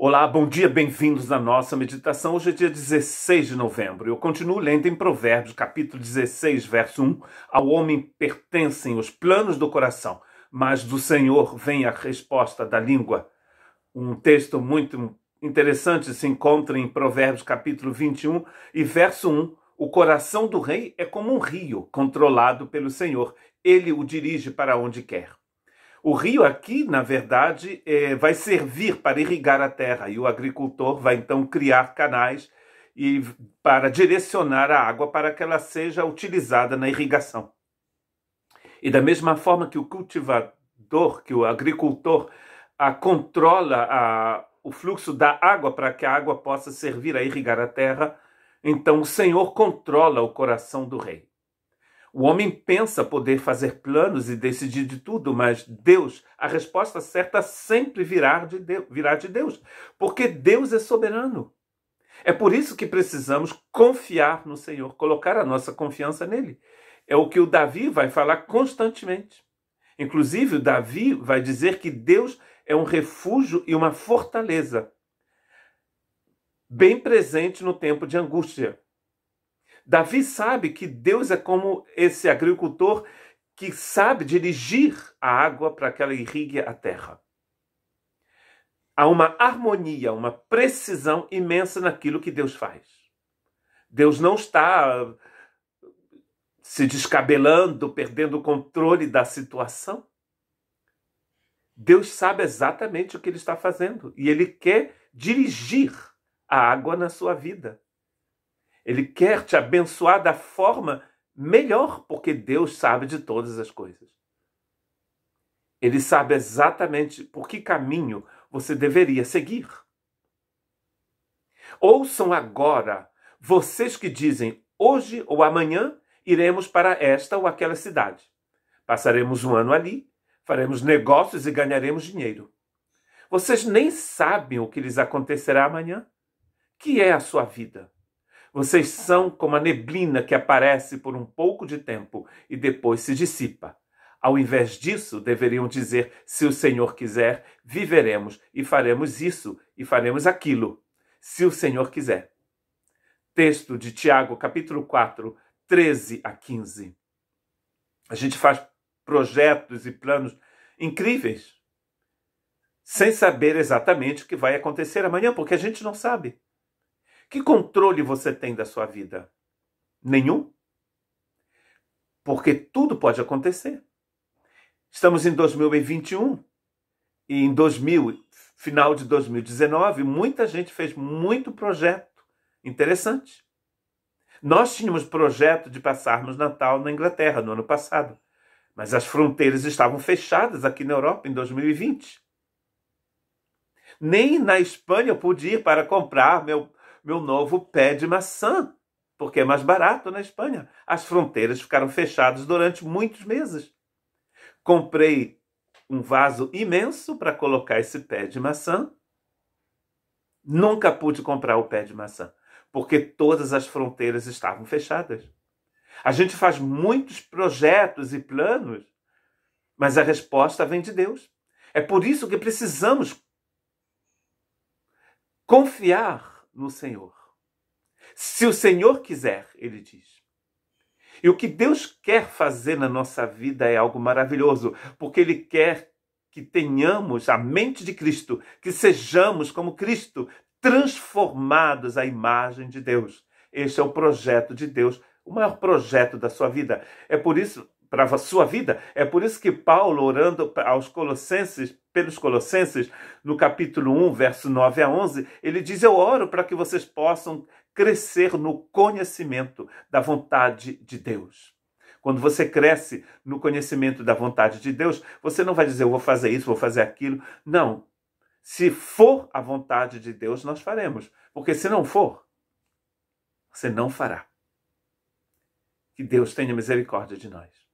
Olá, bom dia, bem-vindos à nossa meditação. Hoje é dia 16 de novembro. Eu continuo lendo em Provérbios, capítulo 16, verso 1. Ao homem pertencem os planos do coração, mas do Senhor vem a resposta da língua. Um texto muito interessante se encontra em Provérbios, capítulo 21 e verso 1. O coração do rei é como um rio controlado pelo Senhor. Ele o dirige para onde quer. O rio aqui, na verdade, é, vai servir para irrigar a terra e o agricultor vai então criar canais e para direcionar a água para que ela seja utilizada na irrigação. E da mesma forma que o cultivador, que o agricultor, a controla a, o fluxo da água para que a água possa servir a irrigar a terra, então o Senhor controla o coração do rei. O homem pensa poder fazer planos e decidir de tudo, mas Deus, a resposta certa sempre virá de, Deus, virá de Deus, porque Deus é soberano. É por isso que precisamos confiar no Senhor, colocar a nossa confiança nele. É o que o Davi vai falar constantemente. Inclusive, o Davi vai dizer que Deus é um refúgio e uma fortaleza, bem presente no tempo de angústia. Davi sabe que Deus é como esse agricultor que sabe dirigir a água para que ela irrigue a terra. Há uma harmonia, uma precisão imensa naquilo que Deus faz. Deus não está se descabelando, perdendo o controle da situação. Deus sabe exatamente o que ele está fazendo e ele quer dirigir a água na sua vida. Ele quer te abençoar da forma melhor, porque Deus sabe de todas as coisas. Ele sabe exatamente por que caminho você deveria seguir. Ouçam agora, vocês que dizem hoje ou amanhã iremos para esta ou aquela cidade. Passaremos um ano ali, faremos negócios e ganharemos dinheiro. Vocês nem sabem o que lhes acontecerá amanhã. Que é a sua vida? Vocês são como a neblina que aparece por um pouco de tempo e depois se dissipa. Ao invés disso, deveriam dizer: se o Senhor quiser, viveremos e faremos isso e faremos aquilo. Se o Senhor quiser. Texto de Tiago, capítulo 4, 13 a 15. A gente faz projetos e planos incríveis, sem saber exatamente o que vai acontecer amanhã, porque a gente não sabe. Que controle você tem da sua vida? Nenhum. Porque tudo pode acontecer. Estamos em 2021 e em 2000, final de 2019, muita gente fez muito projeto interessante. Nós tínhamos projeto de passarmos Natal na Inglaterra no ano passado, mas as fronteiras estavam fechadas aqui na Europa em 2020. Nem na Espanha eu pude ir para comprar meu meu novo pé de maçã, porque é mais barato na Espanha. As fronteiras ficaram fechadas durante muitos meses. Comprei um vaso imenso para colocar esse pé de maçã. Nunca pude comprar o pé de maçã, porque todas as fronteiras estavam fechadas. A gente faz muitos projetos e planos, mas a resposta vem de Deus. É por isso que precisamos confiar no Senhor. Se o Senhor quiser, ele diz. E o que Deus quer fazer na nossa vida é algo maravilhoso, porque Ele quer que tenhamos a mente de Cristo, que sejamos como Cristo, transformados à imagem de Deus. Este é o projeto de Deus, o maior projeto da sua vida. É por isso para a sua vida. É por isso que Paulo, orando aos Colossenses, pelos Colossenses, no capítulo 1, verso 9 a 11, ele diz: Eu oro para que vocês possam crescer no conhecimento da vontade de Deus. Quando você cresce no conhecimento da vontade de Deus, você não vai dizer, eu vou fazer isso, vou fazer aquilo. Não. Se for a vontade de Deus, nós faremos. Porque se não for, você não fará. Que Deus tenha misericórdia de nós.